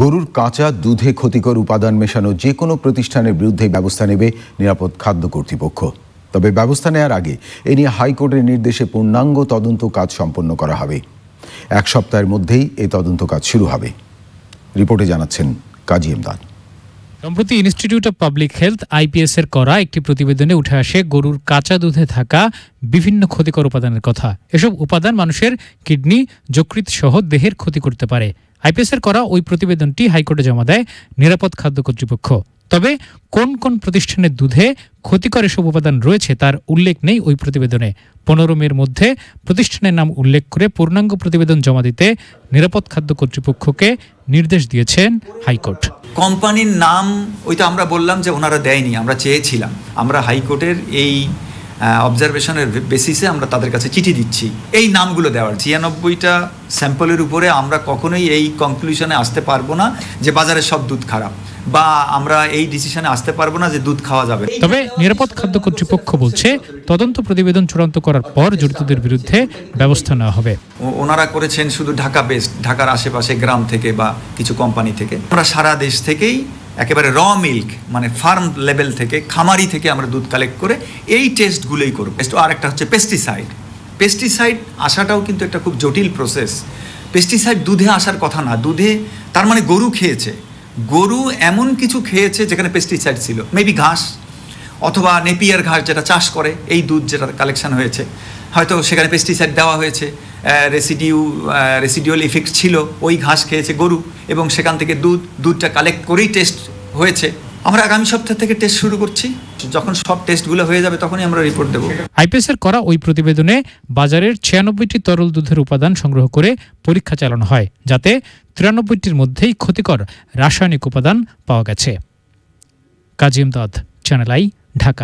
গরুর কাঁচা দুধে ক্ষতিকর উপাদান মেশানো যে কোনো প্রতিষ্ঠানের বিরুদ্ধে ব্যবস্থা নেবে নিরাপদ খাদ্য কর্তৃপক্ষ তবে ব্যবস্থা নেওয়ার আগে এ নিয়ে হাইকোর্টের নির্দেশে পূর্ণাঙ্গ তদন্ত কাজ সম্পন্ন করা হবে এক সপ্তাহের মধ্যেই এই তদন্ত কাজ শুরু হবে রিপোর্টে জানাচ্ছেন কাজী এমদাদ সম্প্রতি institute of public health IPS এর করা একটি প্রতিবেদনে উঠে আসে গরুর কাঁচা দুধে থাকা বিভিন্ন ক্ষতিকর উপাদানের কথা এসব উপাদান মানুষের কিডনি যকৃত সহ দেহের ক্ষতি করতে পারে আইপিএসের করা ওই প্রতিবেদনটি হাইকোর্টে জমা দেয় নিরাপদ খাদ্য কর্তৃপক্ষ তবে কোন কোন প্রতিষ্ঠানের দুধে ক্ষতিকর এসব উপাদান রয়েছে তার উল্লেখ নেই ওই প্রতিবেদনে পনেরো মের মধ্যে প্রতিষ্ঠানের নাম উল্লেখ করে পূর্ণাঙ্গ প্রতিবেদন জমা দিতে নিরাপদ খাদ্য কর্তৃপক্ষকে নির্দেশ দিয়েছেন হাইকোর্ট কোম্পানির নাম ওইটা আমরা বললাম যে ওনারা দেয়নি আমরা চেয়েছিলাম আমরা হাইকোর্টের এই অবজারভেশনের বেসিসে আমরা তাদের কাছে চিঠি দিচ্ছি এই নামগুলো দেওয়ার ছিয়ানব্বইটা স্যাম্পলের উপরে আমরা কখনোই এই কনক্লুশনে আসতে পারবো না যে বাজারে সব দুধ খারাপ বা আমরা এই ডিসিশনে আসতে পারবো না যে দুধ খাওয়া যাবে তবে নিরাপদ খাদ্য কর্তৃপক্ষ বলছে তদন্ত প্রতিবেদন চূড়ান্ত করার পর জড়িতদের বিরুদ্ধে ব্যবস্থা নেওয়া হবে ওনারা করেছেন শুধু ঢাকা বেস্ট ঢাকার আশেপাশে গ্রাম থেকে বা কিছু কোম্পানি থেকে আমরা সারা দেশ থেকেই একেবারে র মিল্ক মানে ফার্ম লেভেল থেকে খামারি থেকে আমরা দুধ কালেক্ট করে এই টেস্টগুলোই করব আর একটা হচ্ছে পেস্টিসাইড পেস্টিসাইড আসাটাও কিন্তু একটা খুব জটিল প্রসেস পেস্টিসাইড দুধে আসার কথা না দুধে তার মানে গরু খেয়েছে গরু এমন কিছু খেয়েছে যেখানে পেস্টিসাইড ছিল মেবি ঘাস অথবা নেপিয়ার ঘাস যেটা চাষ করে এই দুধ যেটা কালেকশন হয়েছে হয়তো সেখানে পেস্টিসাইড দেওয়া হয়েছে রেসিডিউ রেসিডিউল ইফেক্ট ছিল ওই ঘাস খেয়েছে গরু এবং সেখান থেকে দুধ দুধটা কালেক্ট করেই টেস্ট হয়েছে আমরা আগামী সপ্তাহ থেকে টেস্ট শুরু করছি যখন সব টেস্টগুলো হয়ে যাবে তখনই আমরা রিপোর্ট দেব আইপিএস এর করা ওই প্রতিবেদনে বাজারের ছিয়ানব্বইটি তরল দুধের উপাদান সংগ্রহ করে পরীক্ষা চালানো হয় যাতে তিরানব্বইটির মধ্যেই ক্ষতিকর রাসায়নিক উপাদান পাওয়া গেছে কাজী দাদ চ্যানেল আই ঢাকা